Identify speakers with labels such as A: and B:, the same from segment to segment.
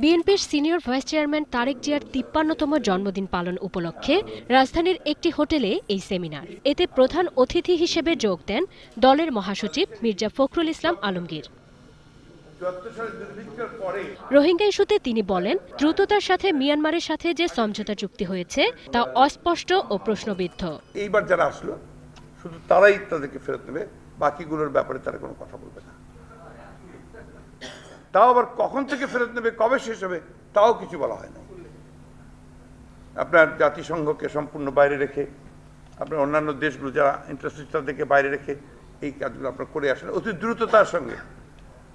A: বিএনপির senior vice chairman Tarique জিয়ার তিপ্পান্নতম জন্মদিন পালন উপলক্ষে রাজধানীর একটি হোটেলে এই সেমিনার এতে প্রধান অতিথি হিসেবে যোগ দেন দলের মহাসচিব মির্জা ফখরুল ইসলাম আলমগীর রোহিঙ্গা ইস্যুতে তিনি বলেন দ্রুততার সাথে মিয়ানমারের সাথে যে সমঝোতা চুক্তি হয়েছে তা অস্পষ্ট ও প্রশ্নবিদ্ধ
B: এইবার যারা আসলো শুধু তারাই তাদেরকে ফেরত নেবে বাকিগুলোর ব্যাপারে তারা কোনো কথা বলবে না তাও আবার কখন থেকে ফেরত নেবে কবে শেষ হবে তাও কিছু বলা হয় না আপনার জাতিসংঘকে সম্পূর্ণ বাইরে রেখে আপনার অন্যান্য দেশগুলো যারা ইন্টারেস্টেড তাদেরকে বাইরে রেখে এই কাজগুলো আপনার করে আসেন অতি দ্রুততার সঙ্গে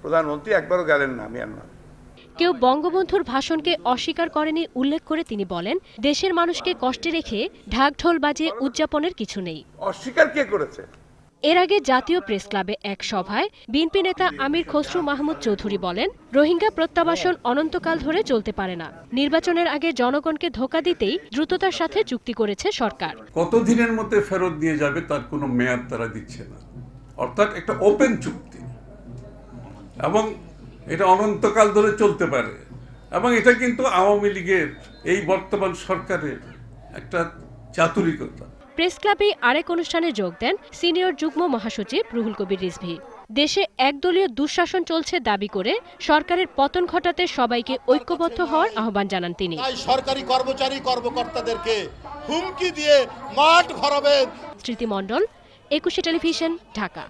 B: প্রধানমন্ত্রী একবারও গেলেন না মিয়ানমার
A: কেউ বঙ্গবন্ধুর ভাষণকে অস্বীকার করেনি উল্লেখ করে তিনি বলেন দেশের মানুষকে কষ্টে রেখে ঢাকঢোল বাজে উদযাপনের কিছু নেই
B: অস্বীকার কে করেছে
A: এর আগে জাতীয় প্রেস ক্লাবে এক সভায় বিএনপি নেতা আমির খসরু মাহমুদ চৌধুরী বলেন রোহিঙ্গা প্রত্যাবাসন অনন্তকাল ধরে চলতে পারে না নির্বাচনের আগে জনগণকে ধোকা দিতেই দ্রুততার সাথে চুক্তি করেছে সরকার
C: কতদিনের মধ্যে ফেরত দিয়ে যাবে তার কোনো মেয়াদ তারা দিচ্ছে না অর্থাৎ একটা ওপেন চুক্তি এবং এটা অনন্তকাল ধরে চলতে পারে এবং এটা কিন্তু আওয়ামী লীগের এই বর্তমান সরকারের একটা চাতুরিকতা
A: প্রেস ক্লাবে আরেক অনুষ্ঠানে যোগ দেন সিনিয়র যুগ্ম মহাসচিব রুহুল কবির রিজভি দেশে একদলীয় দুঃশাসন চলছে দাবি করে সরকারের পতন ঘটাতে সবাইকে ঐক্যবদ্ধ হওয়ার আহ্বান জানান তিনি সরকারি কর্মচারী কর্মকর্তাদেরকে হুমকি দিয়ে মাঠ ভরাবেন স্মৃতিমণ্ডল একুশে টেলিভিশন ঢাকা